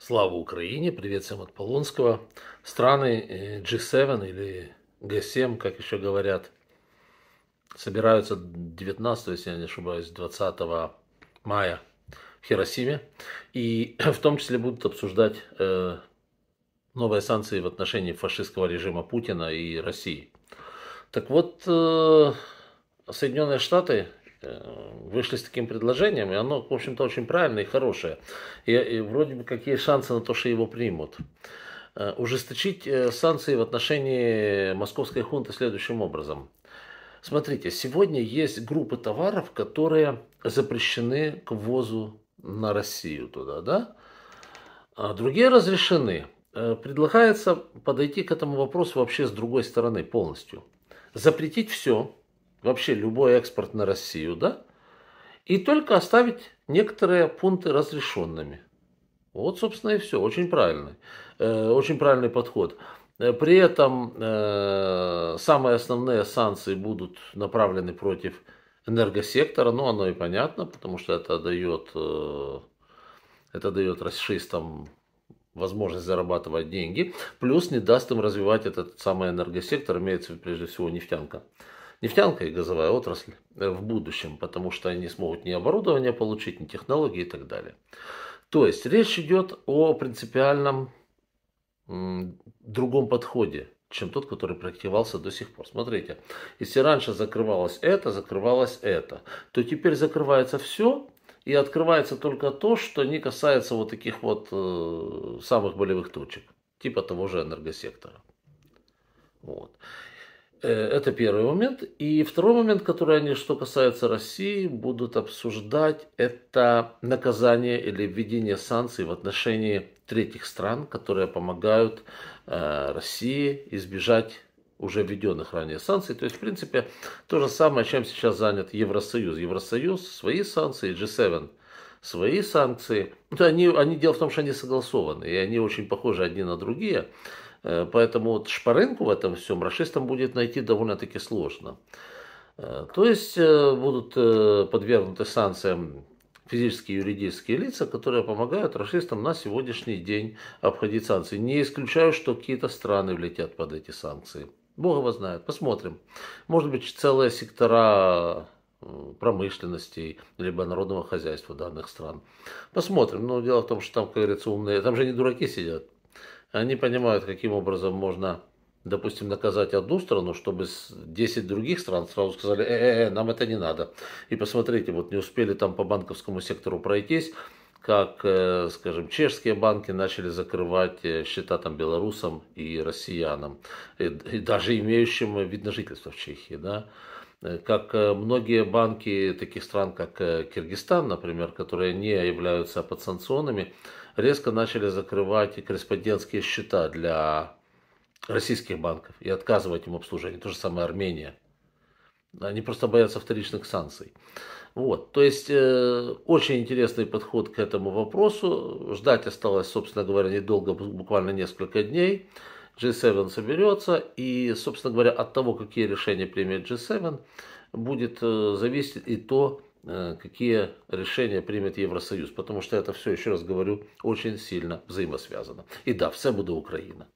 Слава Украине, привет всем от Полонского. Страны G7 э, или G7, как еще говорят, собираются 19, если я не ошибаюсь, 20 мая в Хиросиме. И в том числе будут обсуждать э, новые санкции в отношении фашистского режима Путина и России. Так вот, э, Соединенные Штаты Э, вышли с таким предложением, и оно, в общем-то, очень правильное и хорошее. И, и вроде бы какие шансы на то, что его примут. Э, ужесточить э, санкции в отношении московской хунты следующим образом. Смотрите, сегодня есть группы товаров, которые запрещены к ввозу на Россию туда, да? А другие разрешены. Предлагается подойти к этому вопросу вообще с другой стороны полностью. Запретить все – вообще любой экспорт на Россию, да, и только оставить некоторые пункты разрешенными. Вот, собственно, и все. Очень правильный, э, очень правильный подход. Э, при этом э, самые основные санкции будут направлены против энергосектора, ну оно и понятно, потому что это дает, э, это дает расшистам возможность зарабатывать деньги, плюс не даст им развивать этот самый энергосектор, имеется прежде всего нефтянка нефтянка и газовая отрасль э, в будущем, потому что они не смогут ни оборудование получить, ни технологии и так далее. То есть речь идет о принципиальном другом подходе, чем тот, который практиковался до сих пор. Смотрите, если раньше закрывалось это, закрывалось это, то теперь закрывается все, и открывается только то, что не касается вот таких вот э, самых болевых точек, типа того же энергосектора. Вот. Э, это первый момент. И второй момент, который они, что касается России, будут обсуждать, это наказание или введение санкций в отношении третьих стран, которые помогают э, России избежать уже введенных ранее санкций. То есть, в принципе, то же самое, чем сейчас занят Евросоюз. Евросоюз свои санкции, G7 свои санкции. Ну, они, они, дело в том, что они согласованы, и они очень похожи одни на другие. Э, поэтому вот шпарынку в этом всем расистам будет найти довольно-таки сложно. Э, то есть э, будут подвергнуты санкциям физические и юридические лица, которые помогают расистам на сегодняшний день обходить санкции. Не исключаю, что какие-то страны влетят под эти санкции. Бог его знает, посмотрим. Может быть, целые сектора промышленности, либо народного хозяйства данных стран. Посмотрим. Но дело в том, что там, как говорится, умные, там же не дураки сидят. Они понимают, каким образом можно, допустим, наказать одну страну, чтобы 10 других стран сразу сказали, э, э, э нам это не надо. И посмотрите, вот не успели там по банковскому сектору пройтись, как, э, скажем, чешские банки начали закрывать э, счета там белорусам и россиянам, и, э, и даже имеющим вид на жительство в Чехии, да. Э, как э, многие банки таких стран, как э, Киргизстан, например, которые не являются подсанкционными, резко начали закрывать корреспондентские счета для российских банков и отказывать им обслуживание. То же самое Армения. Они просто боятся вторичных санкций. Вот. То есть, э, очень интересный подход к этому вопросу. Ждать осталось, собственно говоря, недолго, буквально несколько дней. G7 соберется, и, собственно говоря, от того, какие решения примет G7, будет э, зависеть и то, э, какие решения примет Евросоюз, потому что это все, еще раз говорю, очень сильно взаимосвязано. И да, все будет Украина.